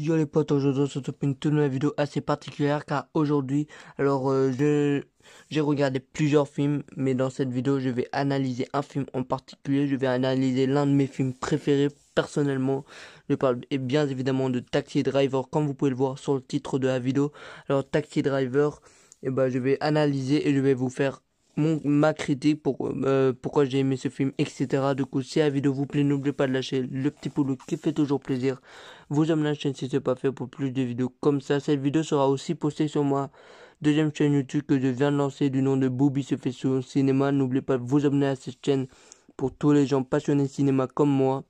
Yo les potes, aujourd'hui on se retrouve une toute nouvelle vidéo assez particulière car aujourd'hui, alors euh, j'ai regardé plusieurs films mais dans cette vidéo je vais analyser un film en particulier, je vais analyser l'un de mes films préférés personnellement. Je parle et bien évidemment de Taxi Driver comme vous pouvez le voir sur le titre de la vidéo. Alors Taxi Driver, et eh ben, je vais analyser et je vais vous faire ma critique, pour, euh, pourquoi j'ai aimé ce film, etc. Du coup, si la vidéo vous plaît, n'oubliez pas de lâcher le petit poule qui fait toujours plaisir. Vous aimez la chaîne si ce n'est pas fait pour plus de vidéos comme ça. Cette vidéo sera aussi postée sur ma deuxième chaîne YouTube que je viens de lancer du nom de Booby se fait sur cinéma. N'oubliez pas de vous abonner à cette chaîne pour tous les gens passionnés de cinéma comme moi.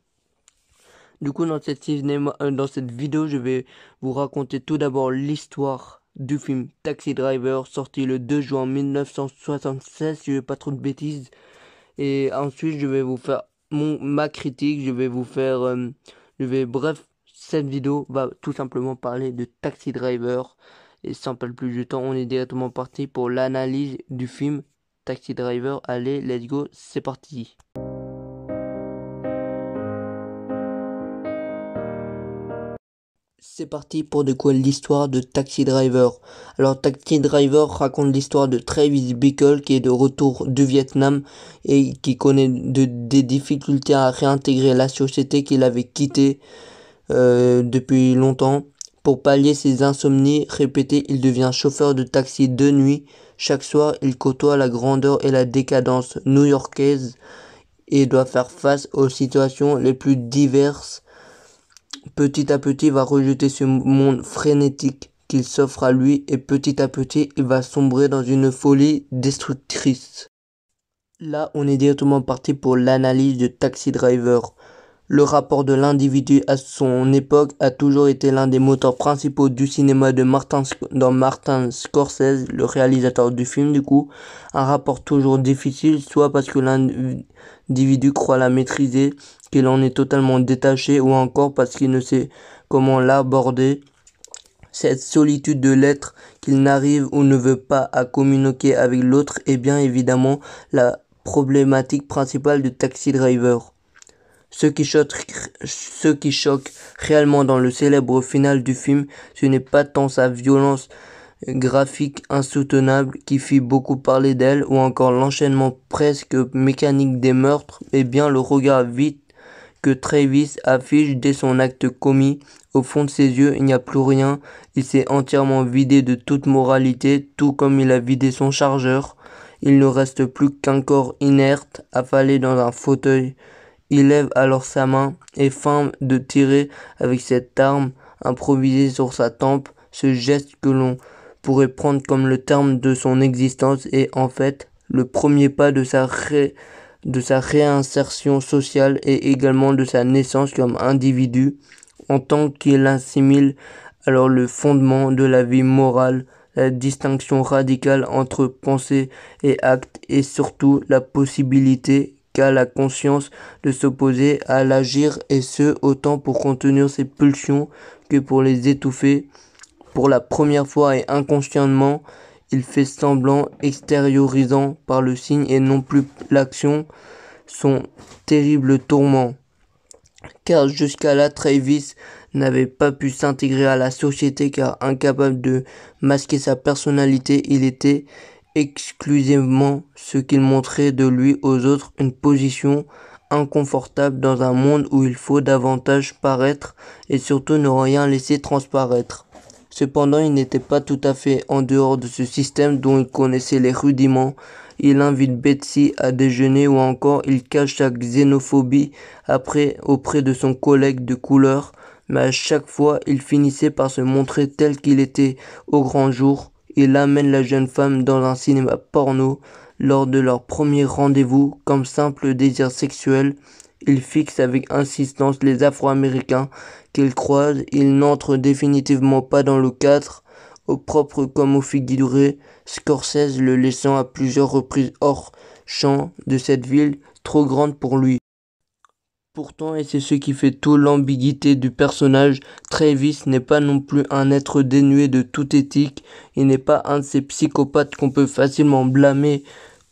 Du coup, dans cette, euh, dans cette vidéo, je vais vous raconter tout d'abord l'histoire du film Taxi Driver sorti le 2 juin 1976 si je pas trop de bêtises et ensuite je vais vous faire mon ma critique je vais vous faire euh, je vais bref cette vidéo va tout simplement parler de Taxi Driver et sans perdre plus de temps on est directement parti pour l'analyse du film Taxi Driver allez let's go c'est parti C'est parti pour de quoi l'histoire de Taxi Driver. Alors Taxi Driver raconte l'histoire de Travis Bickle qui est de retour du Vietnam et qui connaît des difficultés à réintégrer la société qu'il avait quittée euh, depuis longtemps. Pour pallier ses insomnies répétées, il devient chauffeur de taxi de nuit. Chaque soir, il côtoie la grandeur et la décadence new-yorkaise et doit faire face aux situations les plus diverses petit à petit va rejeter ce monde frénétique qu'il s'offre à lui et petit à petit il va sombrer dans une folie destructrice. Là, on est directement parti pour l'analyse de Taxi Driver. Le rapport de l'individu à son époque a toujours été l'un des moteurs principaux du cinéma de Martin, dans Martin Scorsese, le réalisateur du film du coup. Un rapport toujours difficile, soit parce que Dividu croit la maîtriser, qu'il en est totalement détaché ou encore parce qu'il ne sait comment l'aborder. Cette solitude de l'être qu'il n'arrive ou ne veut pas à communiquer avec l'autre est bien évidemment la problématique principale du taxi driver. Ce qui, choque, ce qui choque réellement dans le célèbre final du film, ce n'est pas tant sa violence graphique insoutenable qui fit beaucoup parler d'elle, ou encore l'enchaînement presque mécanique des meurtres, et eh bien le regard vite que Travis affiche dès son acte commis. Au fond de ses yeux, il n'y a plus rien. Il s'est entièrement vidé de toute moralité, tout comme il a vidé son chargeur. Il ne reste plus qu'un corps inerte, affalé dans un fauteuil. Il lève alors sa main et feint de tirer avec cette arme improvisée sur sa tempe, ce geste que l'on pourrait prendre comme le terme de son existence et, en fait le premier pas de sa, de sa réinsertion sociale et également de sa naissance comme individu en tant qu'il assimile alors le fondement de la vie morale, la distinction radicale entre pensée et acte et surtout la possibilité qu'a la conscience de s'opposer à l'agir et ce autant pour contenir ses pulsions que pour les étouffer pour la première fois et inconsciemment, il fait semblant, extériorisant par le signe et non plus l'action, son terrible tourment. Car jusqu'à là, Travis n'avait pas pu s'intégrer à la société car incapable de masquer sa personnalité, il était exclusivement ce qu'il montrait de lui aux autres, une position inconfortable dans un monde où il faut davantage paraître et surtout ne rien laisser transparaître. Cependant, il n'était pas tout à fait en dehors de ce système dont il connaissait les rudiments. Il invite Betsy à déjeuner ou encore il cache sa xénophobie après auprès de son collègue de couleur, mais à chaque fois il finissait par se montrer tel qu'il était au grand jour. Il amène la jeune femme dans un cinéma porno lors de leur premier rendez-vous comme simple désir sexuel il fixe avec insistance les Afro-Américains qu'il croise. Il n'entre définitivement pas dans le cadre, au propre comme au figuré, Scorsese le laissant à plusieurs reprises hors champ de cette ville trop grande pour lui. Pourtant, et c'est ce qui fait tout l'ambiguïté du personnage, Travis n'est pas non plus un être dénué de toute éthique, il n'est pas un de ces psychopathes qu'on peut facilement blâmer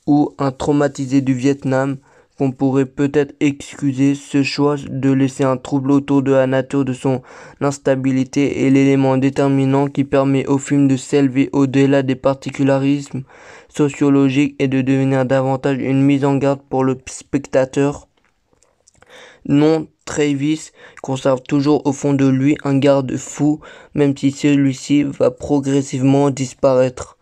ou un traumatisé du Vietnam, qu'on pourrait peut-être excuser ce choix de laisser un trouble autour de la nature de son instabilité et l'élément déterminant qui permet au film de s'élever au-delà des particularismes sociologiques et de devenir davantage une mise en garde pour le spectateur. Non, Travis conserve toujours au fond de lui un garde-fou, même si celui-ci va progressivement disparaître.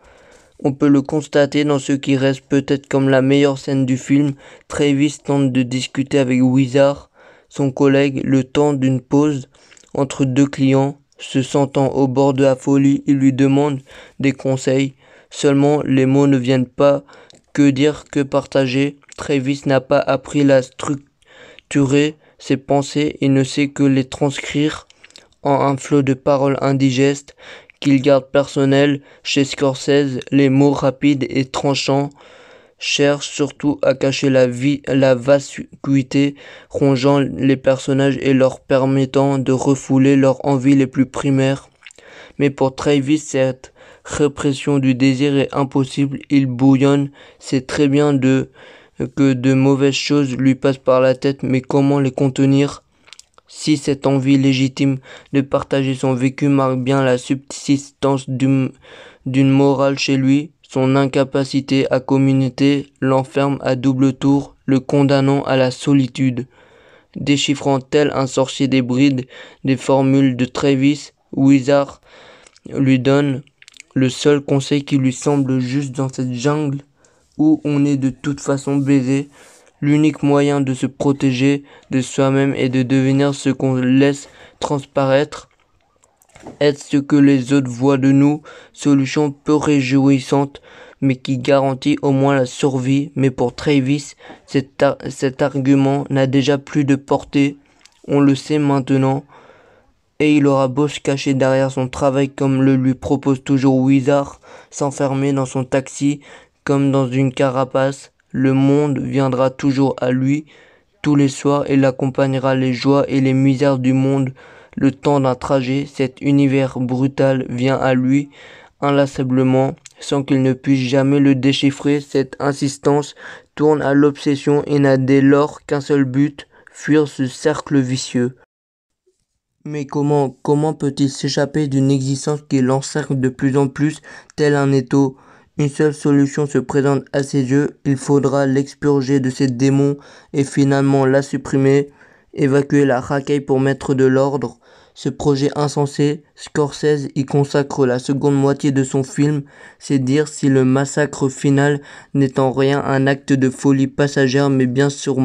On peut le constater dans ce qui reste peut-être comme la meilleure scène du film, Travis tente de discuter avec Wizard, son collègue, le temps d'une pause entre deux clients. Se sentant au bord de la folie, il lui demande des conseils. Seulement, les mots ne viennent pas. Que dire, que partager Travis n'a pas appris à structurer ses pensées et ne sait que les transcrire en un flot de paroles indigestes qu'il garde personnel, chez Scorsese, les mots rapides et tranchants cherchent surtout à cacher la, vie, la vacuité rongeant les personnages et leur permettant de refouler leurs envies les plus primaires. Mais pour Travis, cette répression du désir est impossible, il bouillonne, c'est très bien de que de mauvaises choses lui passent par la tête, mais comment les contenir si cette envie légitime de partager son vécu marque bien la subsistance d'une morale chez lui, son incapacité à communiquer l'enferme à double tour, le condamnant à la solitude. Déchiffrant tel un sorcier des brides des formules de Trévis, Wizard lui donne le seul conseil qui lui semble juste dans cette jungle où on est de toute façon baisé, L'unique moyen de se protéger de soi-même est de devenir ce qu'on laisse transparaître, être ce que les autres voient de nous, solution peu réjouissante, mais qui garantit au moins la survie. Mais pour Travis, cet argument n'a déjà plus de portée, on le sait maintenant, et il aura beau se cacher derrière son travail comme le lui propose toujours Wizard, s'enfermer dans son taxi comme dans une carapace, le monde viendra toujours à lui tous les soirs et l'accompagnera les joies et les misères du monde. Le temps d'un trajet, cet univers brutal vient à lui inlassablement sans qu'il ne puisse jamais le déchiffrer. Cette insistance tourne à l'obsession et n'a dès lors qu'un seul but, fuir ce cercle vicieux. Mais comment, comment peut-il s'échapper d'une existence qui l'encercle de plus en plus, tel un étau une seule solution se présente à ses yeux, il faudra l'expurger de ses démons et finalement la supprimer, évacuer la racaille pour mettre de l'ordre. Ce projet insensé, Scorsese y consacre la seconde moitié de son film, c'est dire si le massacre final n'est en rien un acte de folie passagère mais bien, sur,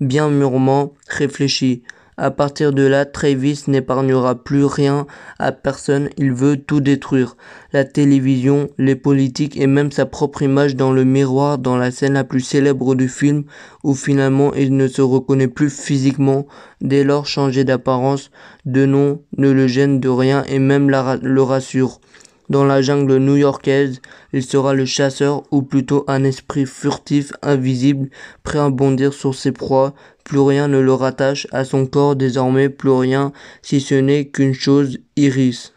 bien mûrement réfléchi. À partir de là, Travis n'épargnera plus rien à personne, il veut tout détruire. La télévision, les politiques et même sa propre image dans le miroir dans la scène la plus célèbre du film où finalement il ne se reconnaît plus physiquement, dès lors changer d'apparence, de nom ne le gêne de rien et même le rassure. Dans la jungle new-yorkaise, il sera le chasseur ou plutôt un esprit furtif, invisible, prêt à bondir sur ses proies, plus rien ne le rattache à son corps désormais, plus rien, si ce n'est qu'une chose, Iris.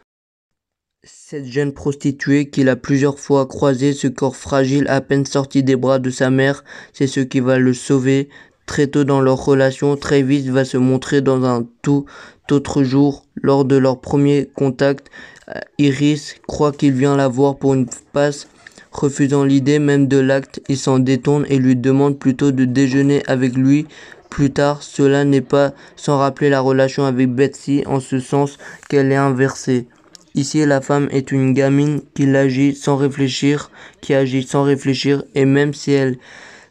Cette jeune prostituée qu'il a plusieurs fois croisée, ce corps fragile à peine sorti des bras de sa mère, c'est ce qui va le sauver. Très tôt dans leur relation, très vite va se montrer dans un tout autre jour, lors de leur premier contact. Euh, Iris croit qu'il vient la voir pour une passe. Refusant l'idée même de l'acte, il s'en détourne et lui demande plutôt de déjeuner avec lui. Plus tard, cela n'est pas sans rappeler la relation avec Betsy en ce sens qu'elle est inversée. Ici, la femme est une gamine qui agit sans réfléchir, qui agit sans réfléchir, et même si elle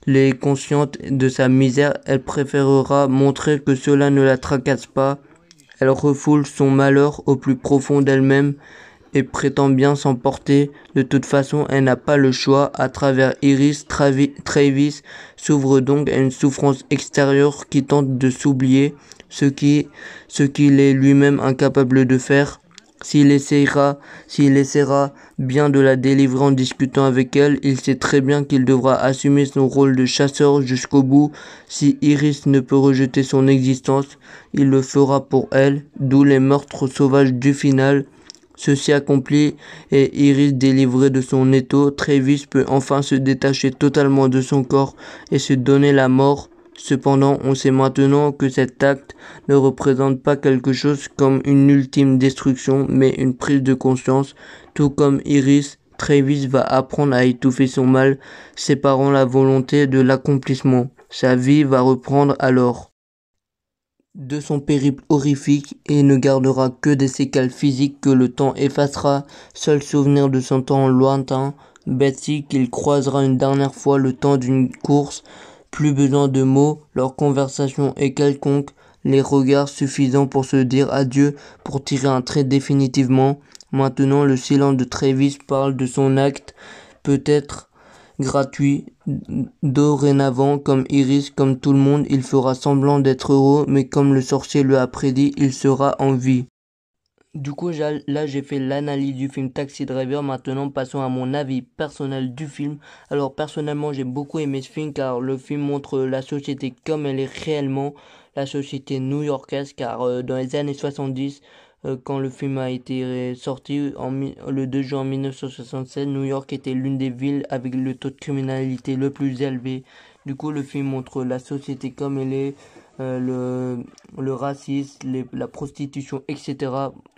est consciente de sa misère, elle préférera montrer que cela ne la tracasse pas. Elle refoule son malheur au plus profond d'elle-même, et prétend bien s'emporter De toute façon, elle n'a pas le choix. À travers Iris, Travis s'ouvre donc à une souffrance extérieure qui tente de s'oublier, ce qu'il ce qu'il est lui-même incapable de faire. S'il essaiera, s'il essaiera bien de la délivrer en discutant avec elle, il sait très bien qu'il devra assumer son rôle de chasseur jusqu'au bout. Si Iris ne peut rejeter son existence, il le fera pour elle, d'où les meurtres sauvages du final. Ceci accompli et Iris délivré de son étau, Travis peut enfin se détacher totalement de son corps et se donner la mort. Cependant, on sait maintenant que cet acte ne représente pas quelque chose comme une ultime destruction, mais une prise de conscience, tout comme Iris Travis va apprendre à étouffer son mal, séparant la volonté de l'accomplissement. Sa vie va reprendre alors de son périple horrifique et ne gardera que des séquelles physiques que le temps effacera, seul souvenir de son temps lointain, Betsy qu'il croisera une dernière fois le temps d'une course, plus besoin de mots, leur conversation est quelconque, les regards suffisants pour se dire adieu, pour tirer un trait définitivement. Maintenant le silence de Travis parle de son acte, peut-être gratuit. Dorénavant, comme Iris, comme tout le monde, il fera semblant d'être heureux, mais comme le sorcier le a prédit, il sera en vie. Du coup, là, j'ai fait l'analyse du film Taxi Driver. Maintenant, passons à mon avis personnel du film. Alors, personnellement, j'ai beaucoup aimé ce film car le film montre la société comme elle est réellement, la société new-yorkaise, car euh, dans les années 70, euh, quand le film a été euh, sorti en, le 2 juin 1967, New York était l'une des villes avec le taux de criminalité le plus élevé. Du coup, le film montre la société comme elle est, euh, le, le racisme, la prostitution, etc.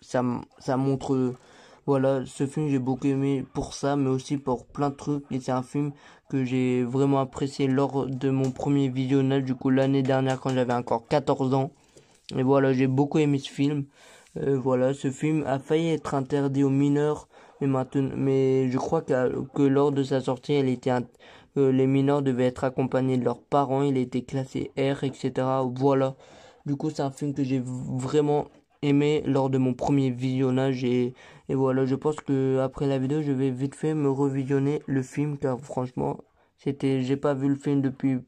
Ça, ça montre... voilà, ce film j'ai beaucoup aimé pour ça, mais aussi pour plein de trucs. Et c'est un film que j'ai vraiment apprécié lors de mon premier visionnage, du coup l'année dernière quand j'avais encore 14 ans. Et voilà, j'ai beaucoup aimé ce film. Euh, voilà, ce film a failli être interdit aux mineurs, mais maintenant, mais je crois que lors de sa sortie, elle était euh, les mineurs devaient être accompagnés de leurs parents. Il était classé R, etc. Voilà. Du coup, c'est un film que j'ai vraiment aimé lors de mon premier visionnage et, et, voilà. Je pense que après la vidéo, je vais vite fait me revisionner le film car franchement, c'était, j'ai pas vu le film depuis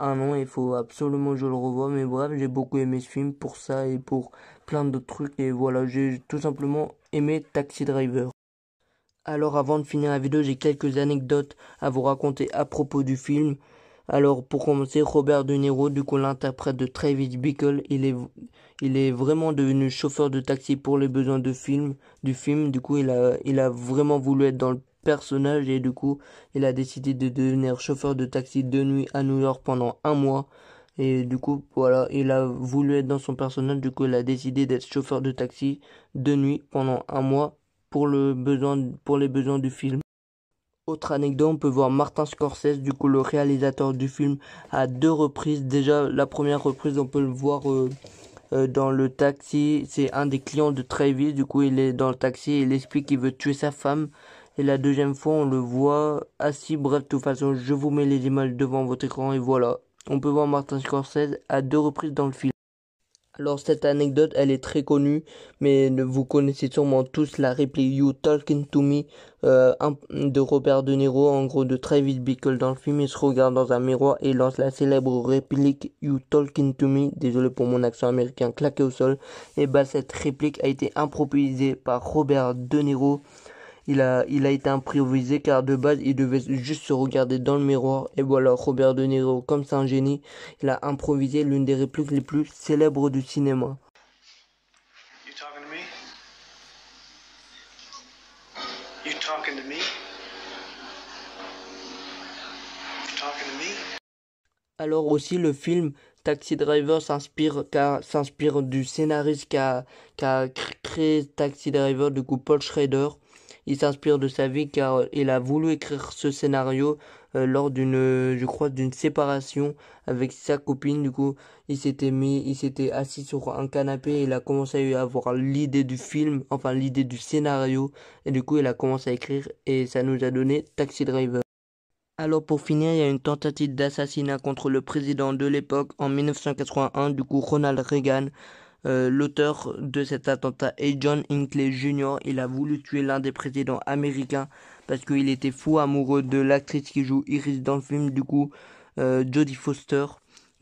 un ah an, il faut absolument que je le revois, Mais bref, j'ai beaucoup aimé ce film pour ça et pour plein d'autres trucs. Et voilà, j'ai tout simplement aimé Taxi Driver. Alors avant de finir la vidéo, j'ai quelques anecdotes à vous raconter à propos du film. Alors pour commencer, Robert De Niro, du coup l'interprète de Travis Bickle, il est, vraiment devenu chauffeur de taxi pour les besoins de film, du film. Du coup, il a, il a vraiment voulu être dans le personnage et du coup il a décidé de devenir chauffeur de taxi de nuit à New York pendant un mois et du coup voilà il a voulu être dans son personnage du coup il a décidé d'être chauffeur de taxi de nuit pendant un mois pour le besoin pour les besoins du film autre anecdote, on peut voir Martin Scorsese, du coup le réalisateur du film, à deux reprises. Déjà, la première reprise, on peut le voir euh, euh, dans le taxi. C'est un des clients de Travis, du coup il est dans le taxi, et il explique qu'il veut tuer sa femme. Et la deuxième fois, on le voit assis. Bref, de toute façon, je vous mets les images devant votre écran et voilà. On peut voir Martin Scorsese à deux reprises dans le film. Alors cette anecdote, elle est très connue, mais vous connaissez sûrement tous la réplique You Talking to Me euh, de Robert De Niro, en gros de Travis Bickle dans le film. Il se regarde dans un miroir et lance la célèbre réplique You Talking to Me. Désolé pour mon accent américain claqué au sol. Et bah cette réplique a été improvisée par Robert De Niro il a, il a été improvisé car de base il devait juste se regarder dans le miroir et voilà Robert De Niro comme c'est un génie, il a improvisé l'une des répliques les plus célèbres du cinéma. Alors aussi le film Taxi Driver s'inspire s'inspire du scénariste qui a, qui a, créé Taxi Driver du coup Paul Schrader. Il s'inspire de sa vie car il a voulu écrire ce scénario euh, lors d'une, je crois, d'une séparation avec sa copine. Du coup, il s'était mis, il s'était assis sur un canapé. Et il a commencé à avoir l'idée du film, enfin l'idée du scénario. Et du coup, il a commencé à écrire et ça nous a donné Taxi Driver. Alors pour finir, il y a une tentative d'assassinat contre le président de l'époque en 1981, du coup Ronald Reagan. Euh, l'auteur de cet attentat est John Hinckley Jr. Il a voulu tuer l'un des présidents américains parce qu'il était fou amoureux de l'actrice qui joue Iris dans le film, du coup, euh, Jodie Foster.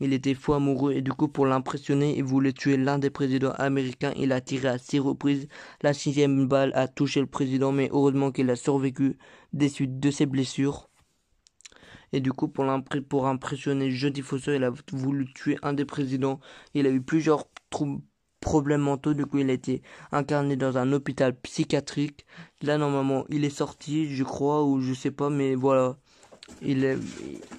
Il était fou amoureux et du coup, pour l'impressionner, il voulait tuer l'un des présidents américains. Il a tiré à six reprises. La sixième balle a touché le président, mais heureusement qu'il a survécu des suites de ses blessures. Et du coup, pour, pour impressionner Jody Foster, il a voulu tuer un des présidents. Il a eu plusieurs troubles problèmes mentaux, du coup il a été incarné dans un hôpital psychiatrique. Là normalement il est sorti, je crois, ou je sais pas, mais voilà. Il,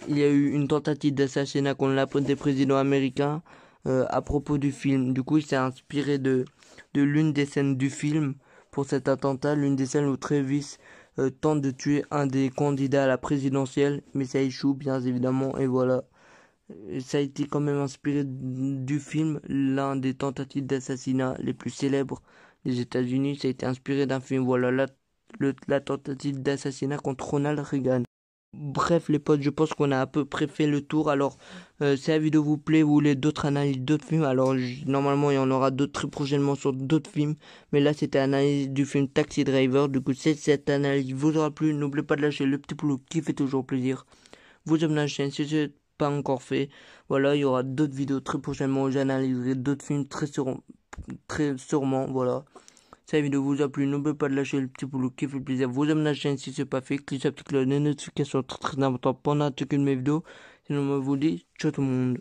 il y a eu une tentative d'assassinat contre la des présidents américains euh, à propos du film. Du coup il s'est inspiré de, de l'une des scènes du film pour cet attentat, l'une des scènes où Travis euh, tente de tuer un des candidats à la présidentielle, mais ça échoue bien évidemment et voilà. Euh, ça a été quand même inspiré du film, l'un des tentatives d'assassinat les plus célèbres des États-Unis. Ça a été inspiré d'un film, voilà, la, tentative d'assassinat contre Ronald Reagan. Bref les potes, je pense qu'on a à peu près fait le tour. Alors euh, si la vidéo vous plaît, vous voulez d'autres analyses d'autres films, alors normalement il y en aura d'autres très prochainement sur d'autres films. Mais là c'était l'analyse du film Taxi Driver. Du coup si cette analyse vous aura plu, n'oubliez pas de lâcher le petit pouce qui fait toujours plaisir. Vous aimez la chaîne si pas encore fait. Voilà, il y aura d'autres vidéos très prochainement où j'analyserai d'autres films très, sûrement, très sûrement. Voilà. Si la vidéo vous a plu, n'oubliez pas de lâcher le petit pouce qui fait plaisir. Vous aimez la chaîne si c'est pas fait. Cliquez sur la petite cloche de notification très très important pendant toutes de mes vidéos. Sinon, on vous dit ciao tout le monde.